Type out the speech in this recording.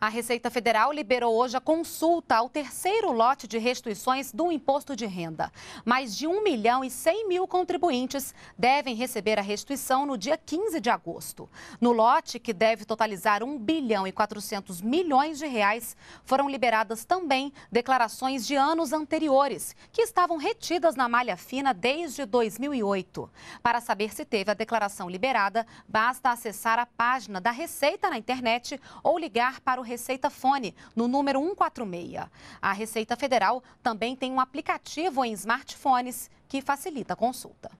A Receita Federal liberou hoje a consulta ao terceiro lote de restituições do imposto de renda. Mais de 1 milhão e 100 mil contribuintes devem receber a restituição no dia 15 de agosto. No lote, que deve totalizar 1 bilhão e 400 milhões de reais, foram liberadas também declarações de anos anteriores, que estavam retidas na malha fina desde 2008. Para saber se teve a declaração liberada, basta acessar a página da Receita na internet ou ligar para o Receita Fone, no número 146. A Receita Federal também tem um aplicativo em smartphones que facilita a consulta.